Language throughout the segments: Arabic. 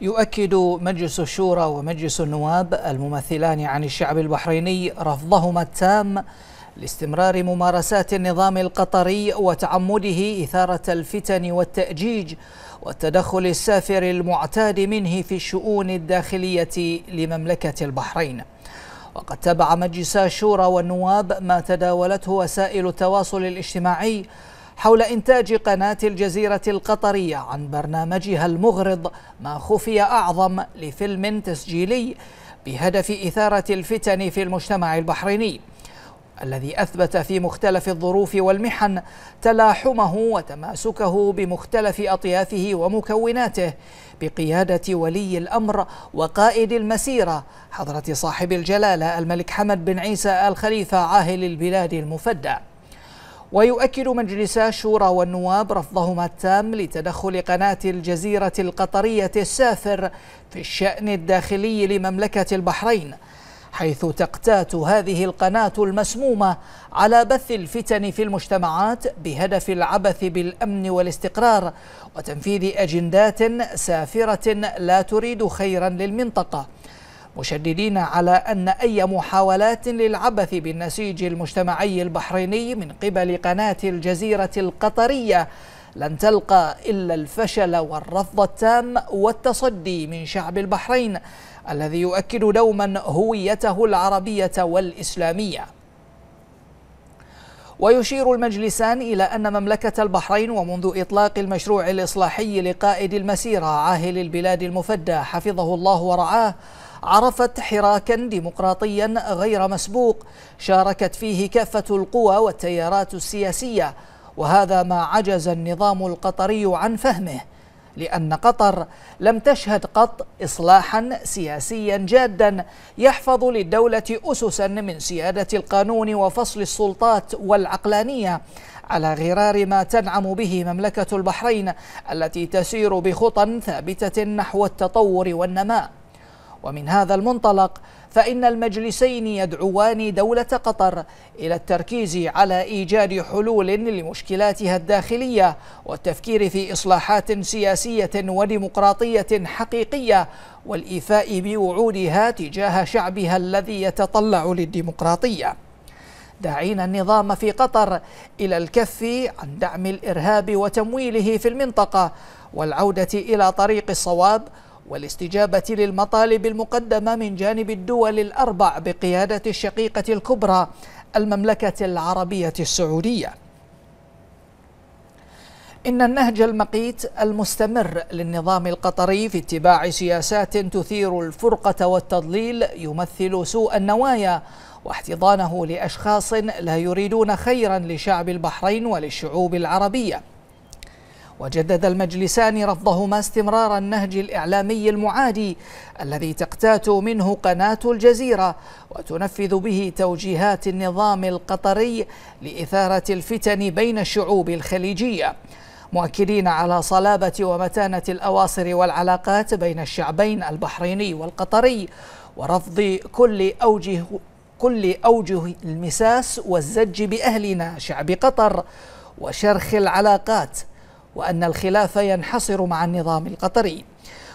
يؤكد مجلس الشورى ومجلس النواب الممثلان عن الشعب البحريني رفضهما التام لاستمرار ممارسات النظام القطري وتعمده إثارة الفتن والتأجيج والتدخل السافر المعتاد منه في الشؤون الداخلية لمملكة البحرين وقد تبع مجلس الشورى والنواب ما تداولته وسائل التواصل الاجتماعي حول إنتاج قناة الجزيرة القطرية عن برنامجها المغرض ما خفي أعظم لفيلم تسجيلي بهدف إثارة الفتن في المجتمع البحريني الذي أثبت في مختلف الظروف والمحن تلاحمه وتماسكه بمختلف أطيافه ومكوناته بقيادة ولي الأمر وقائد المسيرة حضرة صاحب الجلالة الملك حمد بن عيسى آل خليفة عاهل البلاد المفدى ويؤكد مجلس شورى والنواب رفضهما التام لتدخل قناة الجزيرة القطرية السافر في الشأن الداخلي لمملكة البحرين حيث تقتات هذه القناة المسمومة على بث الفتن في المجتمعات بهدف العبث بالأمن والاستقرار وتنفيذ أجندات سافرة لا تريد خيرا للمنطقة مشددين على أن أي محاولات للعبث بالنسيج المجتمعي البحريني من قبل قناة الجزيرة القطرية لن تلقى إلا الفشل والرفض التام والتصدي من شعب البحرين الذي يؤكد دوما هويته العربية والإسلامية ويشير المجلسان إلى أن مملكة البحرين ومنذ إطلاق المشروع الإصلاحي لقائد المسيرة عاهل البلاد المفدى حفظه الله ورعاه عرفت حراكا ديمقراطيا غير مسبوق شاركت فيه كافة القوى والتيارات السياسية وهذا ما عجز النظام القطري عن فهمه لأن قطر لم تشهد قط إصلاحا سياسيا جادا يحفظ للدولة أسسا من سيادة القانون وفصل السلطات والعقلانية على غرار ما تنعم به مملكة البحرين التي تسير بخطى ثابتة نحو التطور والنماء ومن هذا المنطلق فإن المجلسين يدعوان دولة قطر إلى التركيز على إيجاد حلول لمشكلاتها الداخلية والتفكير في إصلاحات سياسية وديمقراطية حقيقية والإيفاء بوعودها تجاه شعبها الذي يتطلع للديمقراطية داعين النظام في قطر إلى الكف عن دعم الإرهاب وتمويله في المنطقة والعودة إلى طريق الصواب والاستجابة للمطالب المقدمة من جانب الدول الأربع بقيادة الشقيقة الكبرى المملكة العربية السعودية إن النهج المقيت المستمر للنظام القطري في اتباع سياسات تثير الفرقة والتضليل يمثل سوء النوايا واحتضانه لأشخاص لا يريدون خيرا لشعب البحرين وللشعوب العربية وجدد المجلسان رفضهما استمرار النهج الإعلامي المعادي الذي تقتات منه قناة الجزيرة وتنفذ به توجيهات النظام القطري لإثارة الفتن بين الشعوب الخليجية مؤكدين على صلابة ومتانة الأواصر والعلاقات بين الشعبين البحريني والقطري ورفض كل أوجه كل أوجه المساس والزج بأهلنا شعب قطر وشرخ العلاقات وأن الخلاف ينحصر مع النظام القطري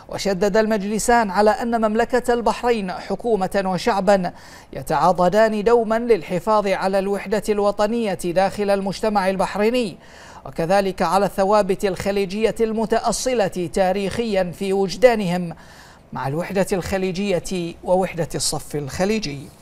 وشدد المجلسان على أن مملكة البحرين حكومة وشعبا يتعاضدان دوما للحفاظ على الوحدة الوطنية داخل المجتمع البحريني وكذلك على الثوابت الخليجية المتأصلة تاريخيا في وجدانهم مع الوحدة الخليجية ووحدة الصف الخليجي